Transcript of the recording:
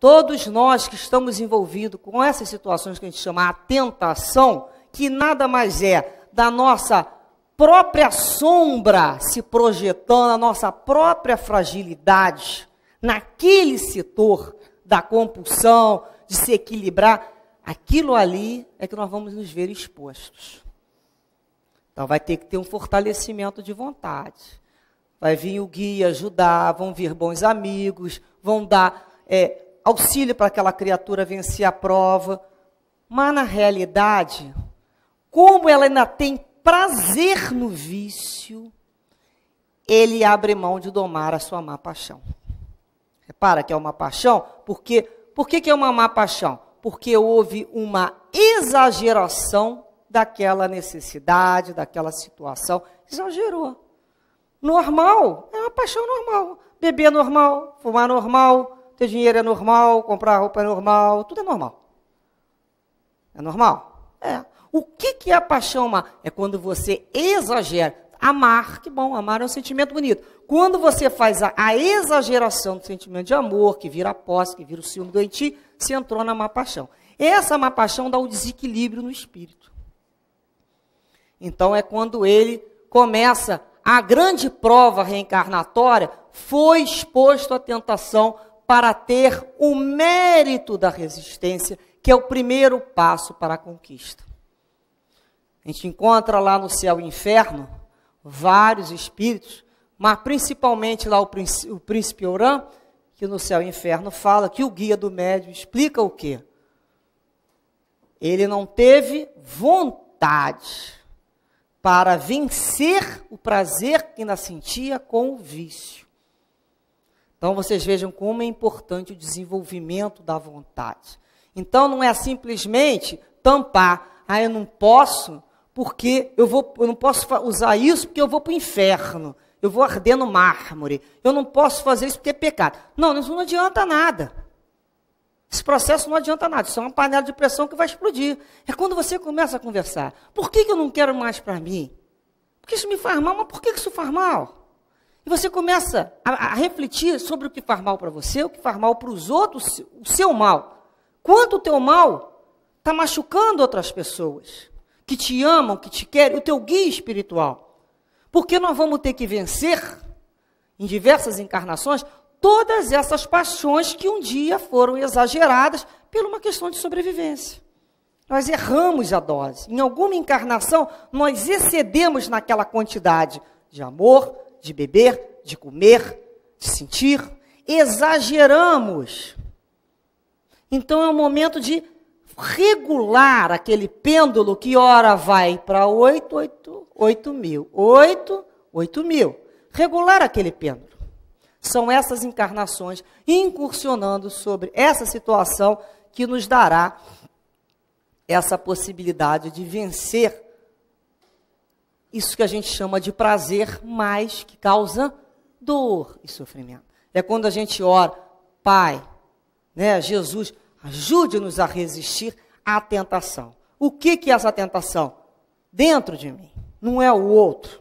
todos nós que estamos envolvidos com essas situações que a gente chama a tentação, que nada mais é da nossa própria sombra se projetando, a nossa própria fragilidade naquele setor da compulsão, de se equilibrar, aquilo ali é que nós vamos nos ver expostos. Então vai ter que ter um fortalecimento de vontade. Vai vir o guia ajudar, vão vir bons amigos, vão dar é, auxílio para aquela criatura vencer a prova. Mas na realidade, como ela ainda tem prazer no vício, ele abre mão de domar a sua má paixão. Repara que é uma paixão, porque por que, que é uma má paixão? Porque houve uma exageração daquela necessidade, daquela situação. Exagerou. Normal, é uma paixão normal. Beber é normal, fumar é normal, ter dinheiro é normal, comprar roupa é normal, tudo é normal. É normal? É. O que, que é a paixão má? É quando você exagera. Amar, que bom, amar é um sentimento bonito. Quando você faz a, a exageração do sentimento de amor, que vira posse, que vira o ciúme doentio, se entrou na má paixão. Essa má paixão dá o um desequilíbrio no espírito. Então é quando ele começa a grande prova reencarnatória, foi exposto à tentação para ter o mérito da resistência, que é o primeiro passo para a conquista. A gente encontra lá no céu e inferno vários espíritos, mas principalmente lá o príncipe, o príncipe Orã, que no céu e inferno fala que o guia do médium explica o quê? Ele não teve vontade para vencer o prazer que ainda sentia com o vício. Então vocês vejam como é importante o desenvolvimento da vontade. Então não é simplesmente tampar, ah, eu não posso, porque eu vou, eu não posso usar isso porque eu vou para o inferno, eu vou arder no mármore, eu não posso fazer isso porque é pecado. Não, isso não adianta nada. Esse processo não adianta nada, isso é uma panela de pressão que vai explodir. É quando você começa a conversar. Por que, que eu não quero mais para mim? Porque isso me faz mal, mas por que, que isso faz mal? E você começa a, a refletir sobre o que faz mal para você, o que faz mal para os outros, o seu mal. Quanto o teu mal está machucando outras pessoas que te amam, que te querem, o teu guia espiritual. Porque nós vamos ter que vencer, em diversas encarnações, todas essas paixões que um dia foram exageradas por uma questão de sobrevivência. Nós erramos a dose. Em alguma encarnação, nós excedemos naquela quantidade de amor, de beber, de comer, de sentir. Exageramos. Então é o momento de regular aquele pêndulo que ora vai para 8, 8, 8 mil, 8, 8 mil. Regular aquele pêndulo. São essas encarnações incursionando sobre essa situação que nos dará essa possibilidade de vencer isso que a gente chama de prazer, mas que causa dor e sofrimento. É quando a gente ora, Pai, né, Jesus, ajude-nos a resistir à tentação. O que, que é essa tentação? Dentro de mim, não é o outro.